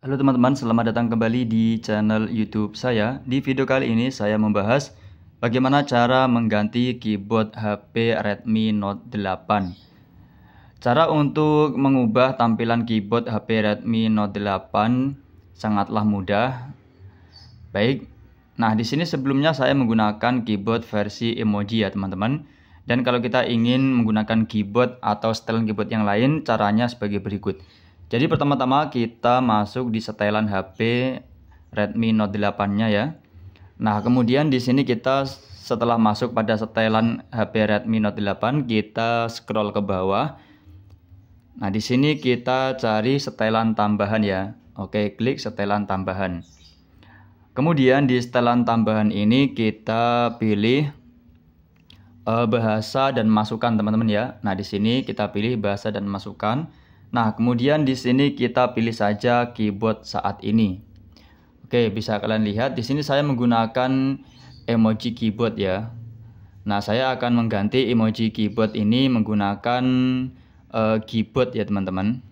Halo teman-teman, selamat datang kembali di channel YouTube saya. Di video kali ini saya membahas bagaimana cara mengganti keyboard HP Redmi Note 8. Cara untuk mengubah tampilan keyboard HP Redmi Note 8 sangatlah mudah. Baik. Nah, di sini sebelumnya saya menggunakan keyboard versi emoji ya, teman-teman. Dan kalau kita ingin menggunakan keyboard atau setelan keyboard yang lain, caranya sebagai berikut. Jadi pertama-tama kita masuk di setelan HP Redmi Note 8-nya ya. Nah, kemudian di sini kita setelah masuk pada setelan HP Redmi Note 8, kita scroll ke bawah. Nah, di sini kita cari setelan tambahan ya. Oke, klik setelan tambahan. Kemudian di setelan tambahan ini kita pilih eh, bahasa dan masukan teman-teman ya. Nah, di sini kita pilih bahasa dan masukan. Nah, kemudian di sini kita pilih saja keyboard saat ini. Oke, bisa kalian lihat di sini saya menggunakan emoji keyboard ya. Nah, saya akan mengganti emoji keyboard ini menggunakan uh, keyboard ya, teman-teman.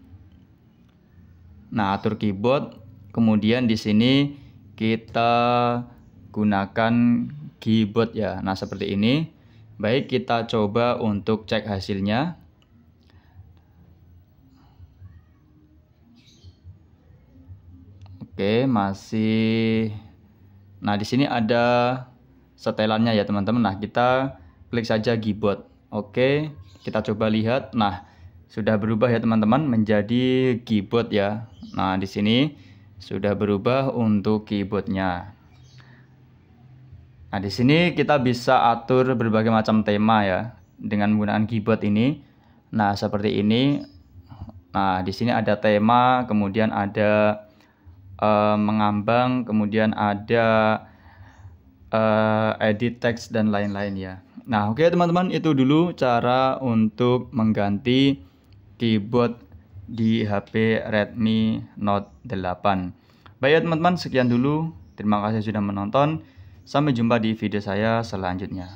Nah, atur keyboard, kemudian di sini kita gunakan keyboard ya. Nah, seperti ini. Baik, kita coba untuk cek hasilnya. Oke, masih Nah, di sini ada setelannya ya, teman-teman. Nah, kita klik saja keyboard. Oke, kita coba lihat. Nah, sudah berubah ya, teman-teman, menjadi keyboard ya. Nah, di sini sudah berubah untuk keyboardnya. Nah, di sini kita bisa atur berbagai macam tema ya dengan menggunakan keyboard ini. Nah, seperti ini. Nah, di sini ada tema, kemudian ada uh, mengambang, kemudian ada uh, edit text dan lain-lain ya. Nah, oke okay, teman-teman, itu dulu cara untuk mengganti keyboard di HP Redmi Note 8. Baik ya teman-teman, sekian dulu. Terima kasih sudah menonton. Sampai jumpa di video saya selanjutnya.